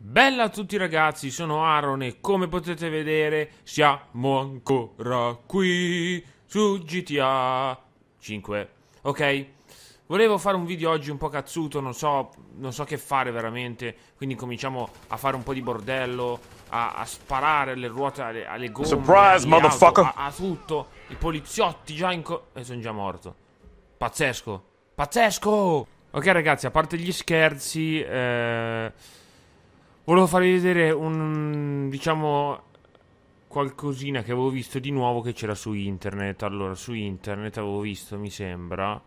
Bella a tutti ragazzi, sono Aaron e come potete vedere siamo ancora qui su GTA 5 Ok, volevo fare un video oggi un po' cazzuto, non so, non so che fare veramente Quindi cominciamo a fare un po' di bordello, a, a sparare le ruote alle, alle gomme Surprise, motherfucker! Auto, a, a, tutto, i poliziotti già in co... e eh, sono già morto Pazzesco, pazzesco! Ok ragazzi, a parte gli scherzi, eh... Volevo farvi vedere un, diciamo, qualcosina che avevo visto di nuovo che c'era su internet. Allora, su internet avevo visto, mi sembra,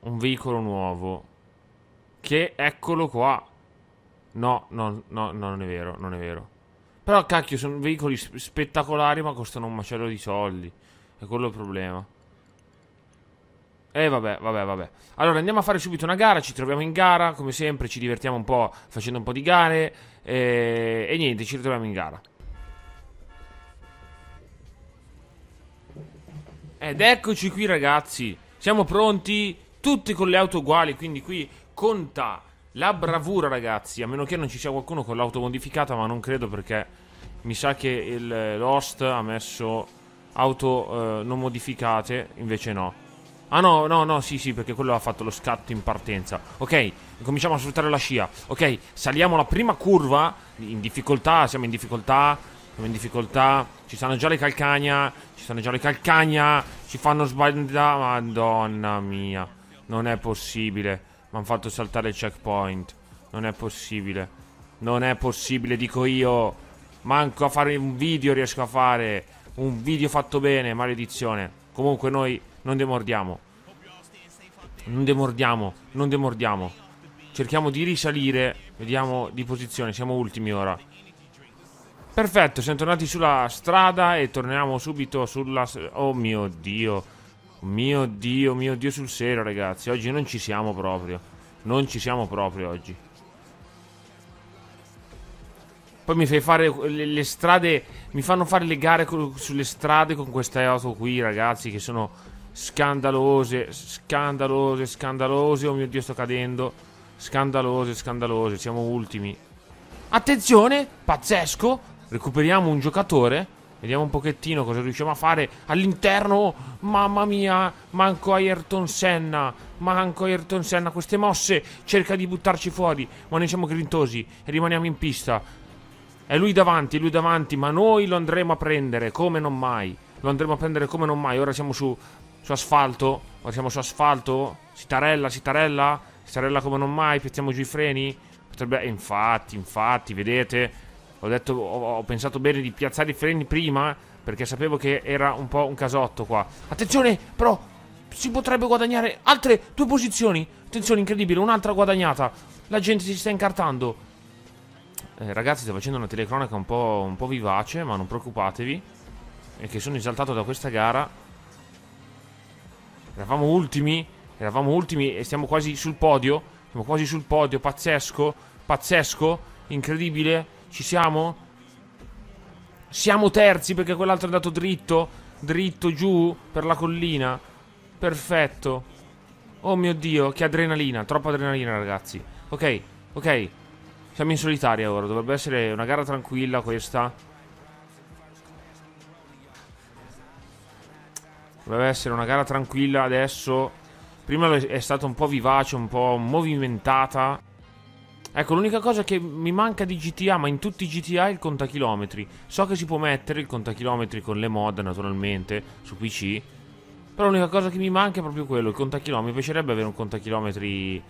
un veicolo nuovo. Che, eccolo qua. No, no, no, no non è vero, non è vero. Però, cacchio, sono veicoli spettacolari ma costano un macello di soldi. È quello il problema. Eh vabbè, vabbè, vabbè. Allora andiamo a fare subito una gara, ci troviamo in gara, come sempre ci divertiamo un po' facendo un po' di gare e, eh, e niente, ci ritroviamo in gara. Ed eccoci qui ragazzi, siamo pronti, tutti con le auto uguali, quindi qui conta la bravura ragazzi, a meno che non ci sia qualcuno con l'auto modificata, ma non credo perché mi sa che l'host eh, ha messo auto eh, non modificate, invece no. Ah no, no, no, sì, sì, perché quello ha fatto lo scatto in partenza. Ok, cominciamo a sfruttare la scia. Ok, saliamo la prima curva in difficoltà, siamo in difficoltà, siamo in difficoltà. Ci stanno già le calcagna, ci stanno già le calcagna, ci fanno sbagliare. Madonna mia, non è possibile. Mi hanno fatto saltare il checkpoint. Non è possibile. Non è possibile, dico io. Manco a fare un video riesco a fare. Un video fatto bene, maledizione. Comunque noi non demordiamo. Non demordiamo. Non demordiamo. Cerchiamo di risalire. Vediamo di posizione. Siamo ultimi ora. Perfetto, siamo tornati sulla strada e torniamo subito sulla... Oh mio Dio. Mio Dio, mio Dio sul serio, ragazzi. Oggi non ci siamo proprio. Non ci siamo proprio oggi. Poi mi fai fare le, le strade... Mi fanno fare le gare con, sulle strade con queste auto qui, ragazzi, che sono Scandalose, scandalose, scandalose. Oh mio Dio, sto cadendo. Scandalose, scandalose. Siamo ultimi. Attenzione, pazzesco. Recuperiamo un giocatore. Vediamo un pochettino cosa riusciamo a fare all'interno. Mamma mia, manco Ayrton Senna. Manco Ayrton Senna. Queste mosse cerca di buttarci fuori. Ma noi siamo grintosi e rimaniamo in pista. È lui davanti, è lui davanti. Ma noi lo andremo a prendere come non mai. Lo andremo a prendere come non mai. Ora siamo su su asfalto. Ora siamo su asfalto. Si tarella, si come non mai. Piazziamo giù i freni. Potrebbe... infatti, infatti, vedete. Ho, detto, ho, ho pensato bene di piazzare i freni prima. Perché sapevo che era un po' un casotto qua. Attenzione, però. Si potrebbe guadagnare altre due posizioni. Attenzione, incredibile. Un'altra guadagnata. La gente si sta incartando. Eh, ragazzi, sto facendo una telecronaca un po', un po' vivace, ma non preoccupatevi. E che sono esaltato da questa gara. Eravamo ultimi, eravamo ultimi e siamo quasi sul podio. Siamo quasi sul podio, pazzesco, pazzesco, incredibile. Ci siamo? Siamo terzi perché quell'altro è andato dritto, dritto giù per la collina. Perfetto. Oh mio Dio, che adrenalina, troppa adrenalina ragazzi. Ok, ok. Siamo in solitaria ora, dovrebbe essere una gara tranquilla questa. Doveva essere una gara tranquilla adesso. Prima è stata un po' vivace, un po' movimentata. Ecco, l'unica cosa che mi manca di GTA, ma in tutti i GTA, è il contachilometri. So che si può mettere il contachilometri con le mod, naturalmente, su PC. Però l'unica cosa che mi manca è proprio quello, il contachilometri. Mi piacerebbe avere un contachilometri...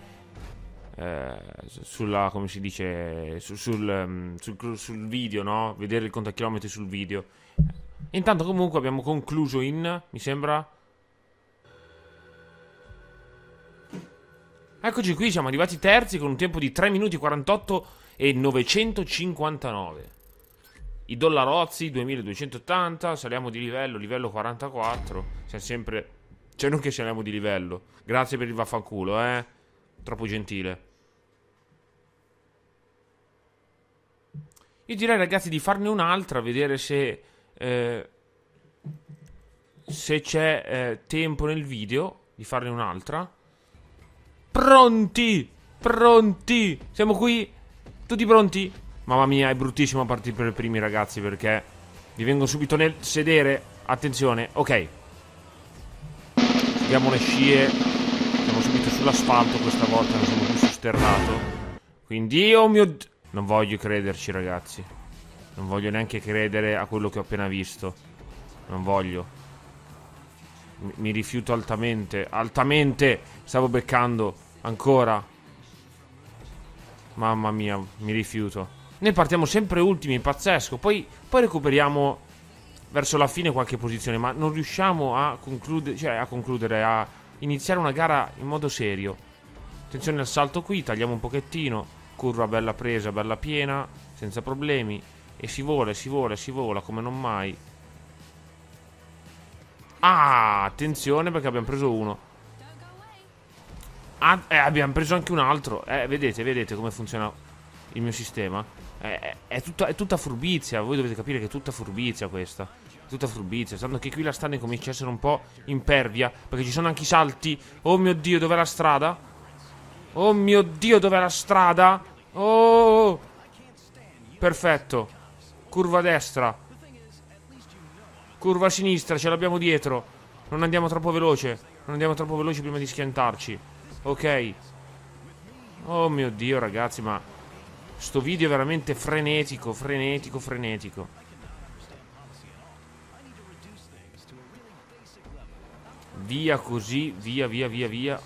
Eh, sulla, come si dice, su, sul, mm, sul, sul video, no? Vedere il contachilometri sul video. Intanto comunque abbiamo concluso in, mi sembra... Eccoci qui, siamo arrivati terzi con un tempo di 3 minuti 48 e 959. I dollarozzi 2280, saliamo di livello, livello 44. Siamo sempre... Cioè non che saliamo di livello. Grazie per il vaffanculo, eh. Troppo gentile. Io direi ragazzi di farne un'altra, vedere se eh, se c'è eh, tempo nel video di farne un'altra. Pronti! Pronti! Siamo qui! Tutti pronti? Mamma mia, è bruttissimo a partire per i primi, ragazzi, perché vi vengo subito nel sedere. Attenzione, ok. Abbiamo le scie. Siamo subito sull'asfalto questa volta, non sono più su sterrato. Quindi, oh mio... Non voglio crederci, ragazzi. Non voglio neanche credere a quello che ho appena visto. Non voglio. Mi, rifiuto altamente. Altamente! Stavo beccando. Ancora. Mamma mia, mi rifiuto. Noi partiamo sempre ultimi, pazzesco. Poi, poi recuperiamo verso la fine qualche posizione, ma non riusciamo a, conclude, cioè a concludere, a iniziare una gara in modo serio. Attenzione al salto qui, tagliamo un pochettino. Curva bella presa, bella piena, senza problemi. E si vola, si vola, si vola come non mai. Ah, attenzione perché abbiamo preso uno. Ah, eh, abbiamo preso anche un altro. Eh, vedete, vedete come funziona il mio sistema. Eh, eh è, tutta, è tutta furbizia. Voi dovete capire che è tutta furbizia questa tutta furbizia. Tanto che qui la strada comincia a essere un po' impervia. Perché ci sono anche i salti. Oh mio dio, dov'è la strada? Oh mio dio, dov'è la strada? Oh! oh, oh. Perfetto. Curva destra. Curva sinistra, ce l'abbiamo dietro. Non andiamo troppo veloce. Non andiamo troppo veloce prima di schiantarci. Ok. Oh mio Dio, ragazzi, ma... Sto video è veramente frenetico, frenetico, frenetico. Via così, via, via, via, via.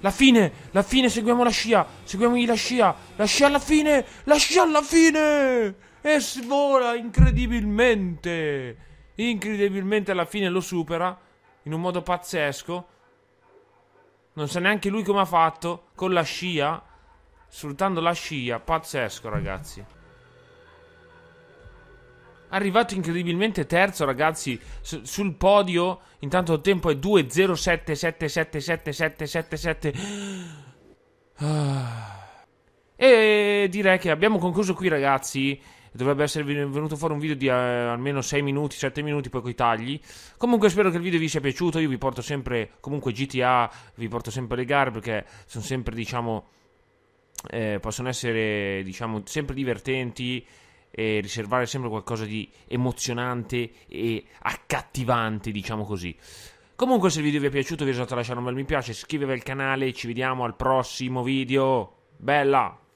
La fine, la fine, seguiamo la scia. Seguiamogli la scia. La scia alla fine, la scia alla fine. E svola incredibilmente. Incredibilmente alla fine lo supera. In un modo pazzesco. Non sa neanche lui come ha fatto. Con la scia. Sfruttando la scia. Pazzesco, ragazzi arrivato incredibilmente terzo, ragazzi, S- sul podio. Intanto il tempo è 2.07777777. Ah. E direi che abbiamo concluso qui, ragazzi. Dovrebbe essere venuto fuori un video di eh, almeno 6 minuti, 7 minuti, poi coi tagli. Comunque spero che il video vi sia piaciuto. Io vi porto sempre, comunque GTA, vi porto sempre le gare perché sono sempre, diciamo, eh, possono essere, diciamo, sempre divertenti eh, riservare sempre qualcosa di emozionante e accattivante, diciamo così. Comunque se il video vi è piaciuto vi esorto a lasciare un bel mi piace, iscrivetevi al canale, ci vediamo al prossimo video. Bella!